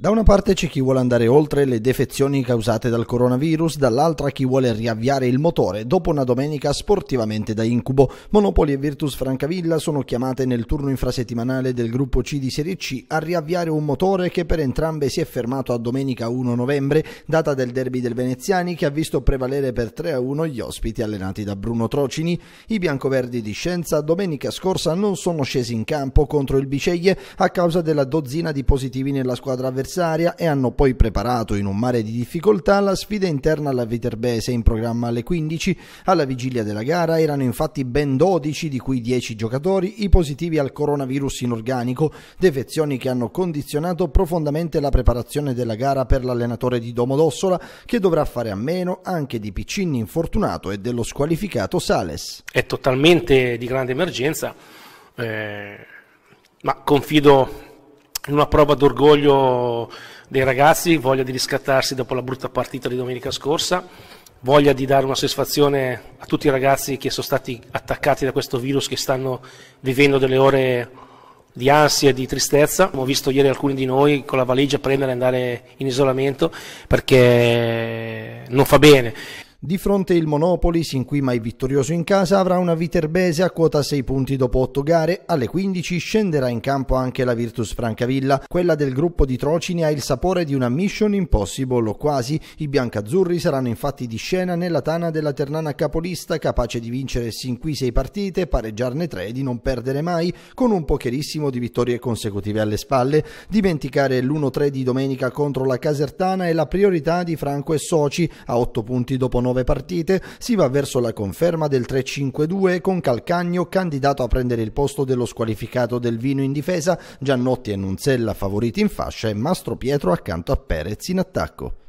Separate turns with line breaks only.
Da una parte c'è chi vuole andare oltre le defezioni causate dal coronavirus, dall'altra chi vuole riavviare il motore dopo una domenica sportivamente da incubo. Monopoli e Virtus Francavilla sono chiamate nel turno infrasettimanale del gruppo C di Serie C a riavviare un motore che per entrambe si è fermato a domenica 1 novembre, data del derby del Veneziani che ha visto prevalere per 3-1 gli ospiti allenati da Bruno Trocini. I biancoverdi di Scienza domenica scorsa non sono scesi in campo contro il Biceglie a causa della dozzina di positivi nella squadra avversaria avversaria e hanno poi preparato in un mare di difficoltà la sfida interna alla Viterbese in programma alle 15. Alla vigilia della gara erano infatti ben 12, di cui 10 giocatori, i positivi al coronavirus inorganico, defezioni che hanno condizionato profondamente la preparazione della gara per l'allenatore di Domodossola che dovrà fare a meno anche di Piccinni infortunato e dello squalificato Sales.
È totalmente di grande emergenza. Eh, ma confido una prova d'orgoglio dei ragazzi, voglia di riscattarsi dopo la brutta partita di domenica scorsa, voglia di dare una soddisfazione a tutti i ragazzi che sono stati attaccati da questo virus, che stanno vivendo delle ore di ansia e di tristezza. Ho visto ieri alcuni di noi con la valigia prendere e andare in isolamento perché non fa bene.
Di fronte il Monopoli, sin qui mai vittorioso in casa, avrà una Viterbese a quota 6 punti dopo 8 gare. Alle 15 scenderà in campo anche la Virtus Francavilla. Quella del gruppo di Trocini ha il sapore di una mission impossible o quasi. I biancazzurri saranno infatti di scena nella tana della Ternana capolista, capace di vincere sin qui 6 partite, pareggiarne 3 e di non perdere mai, con un pocherissimo di vittorie consecutive alle spalle. Dimenticare l'1-3 di domenica contro la Casertana è la priorità di Franco e Soci, a 8 punti dopo 9 9 partite, si va verso la conferma del 3-5-2 con Calcagno candidato a prendere il posto dello squalificato del Vino in difesa, Giannotti e Nunzella favoriti in fascia e Mastro Pietro accanto a Perez in attacco.